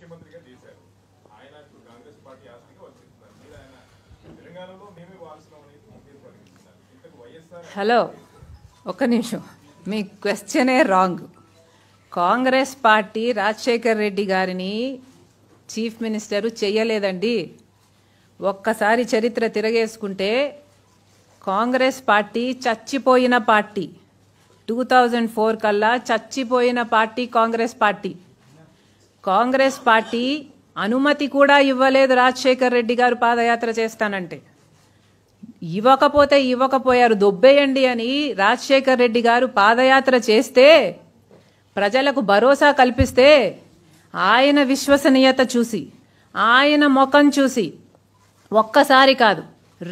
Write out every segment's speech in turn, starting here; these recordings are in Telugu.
ముఖ్యమంత్రిగా చేశారు ఆయన ఇప్పుడు కాంగ్రెస్ పార్టీ ఆస్తిగా వర్తిస్తున్నారు మీరు ఆయన తెలంగాణలో మేము ఇవ్వాల్సిన హలో ఒక్క నిమిషం మీ క్వశ్చనే రాంగ్ కాంగ్రెస్ పార్టీ రాజశేఖర్ రెడ్డి గారిని చీఫ్ మినిస్టరు చెయ్యలేదండి ఒక్కసారి చరిత్ర తిరగేసుకుంటే కాంగ్రెస్ పార్టీ చచ్చిపోయిన పార్టీ టూ కల్లా చచ్చిపోయిన party Congress party Congress party అనుమతి కూడా ఇవ్వలేదు రాజశేఖర్ రెడ్డి గారు పాదయాత్ర చేస్తానంటే ఇవ్వకపోతే ఇవ్వకపోయారు దొబ్బేయండి అని రాజశేఖర్ రెడ్డి గారు పాదయాత్ర చేస్తే ప్రజలకు భరోసా కల్పిస్తే ఆయన విశ్వసనీయత చూసి ఆయన ముఖం చూసి ఒక్కసారి కాదు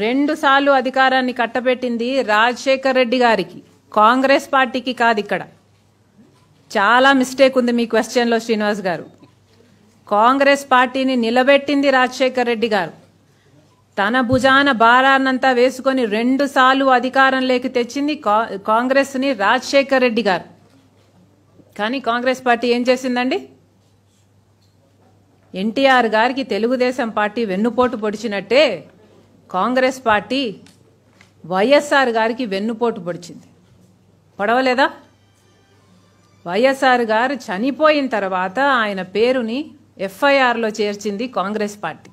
రెండుసార్లు అధికారాన్ని కట్టబెట్టింది రాజశేఖర్ రెడ్డి గారికి కాంగ్రెస్ పార్టీకి కాదు ఇక్కడ చాలా మిస్టేక్ ఉంది మీ క్వశ్చన్లో శ్రీనివాస్ గారు కాంగ్రెస్ పార్టీని నిలబెట్టింది రాజశేఖర్ రెడ్డి గారు తన భుజాన భారాన్నంతా వేసుకొని రెండుసార్లు అధికారంలోకి తెచ్చింది కాంగ్రెస్ని రాజశేఖర్ రెడ్డి గారు కానీ కాంగ్రెస్ పార్టీ ఏం చేసిందండి ఎన్టీఆర్ గారికి తెలుగుదేశం పార్టీ వెన్నుపోటు పొడిచినట్టే కాంగ్రెస్ పార్టీ వైఎస్ఆర్ గారికి వెన్నుపోటు పొడిచింది పడవలేదా వైఎస్ఆర్ గారు చనిపోయిన తర్వాత ఆయన పేరుని ఎఫ్ఐఆర్లో చేర్చింది కాంగ్రెస్ పార్టీ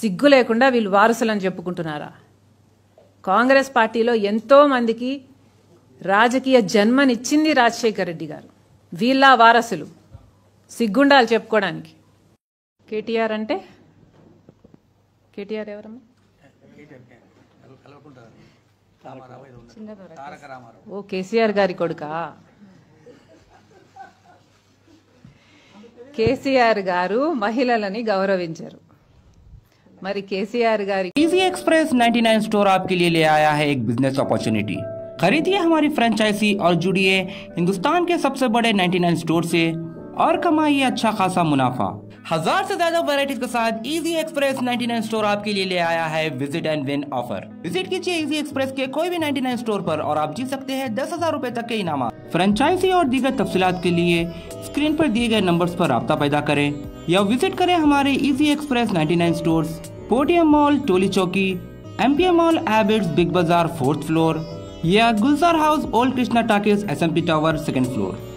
సిగ్గు లేకుండా వీళ్ళు వారసులని చెప్పుకుంటున్నారా కాంగ్రెస్ పార్టీలో ఎంతో మందికి రాజకీయ జన్మనిచ్చింది రాజశేఖర్ రెడ్డి గారు వీళ్ళ వారసులు సిగ్గుండాలి చెప్పుకోవడానికి కేటీఆర్ అంటే కేటీఆర్ ఎవరమ్మా ఓ కేసీఆర్ గారి కొడుకా केसीआर గారు మహిళలని గౌరవించరు మరి కేసీఆర్ గారి टीवी एक्सप्रेस 99 स्टोर आपके लिए ले आया है एक बिजनेस अपॉर्चुनिटी खरीदिए हमारी फ्रेंचाइजी और जुड़िए हिंदुस्तान के सबसे बड़े 99 स्टोर से और कमाइए अच्छा खासा मुनाफा हजार से ज्यादा वैरायटीज के साथ इजी एक्सप्रेस 99 स्टोर आपके लिए ले आया है visit and win offer visit कीजिए इजी एक्सप्रेस के कोई भी 99 स्टोर पर और आप जीत सकते हैं दस हजार रूपए तक के इनाम फ्रेंचाइजी और दीगर तफसीत के लिए स्क्रीन पर दिए गए नंबर पर रबता पैदा करें या विजिट करें हमारे इजी एक्सप्रेस 99 स्टोर्स पोटियम mall Toli Chowki M P mall Abids Big Bazaar fourth floor या Gulzar house old Krishna talkies S M P tower second floor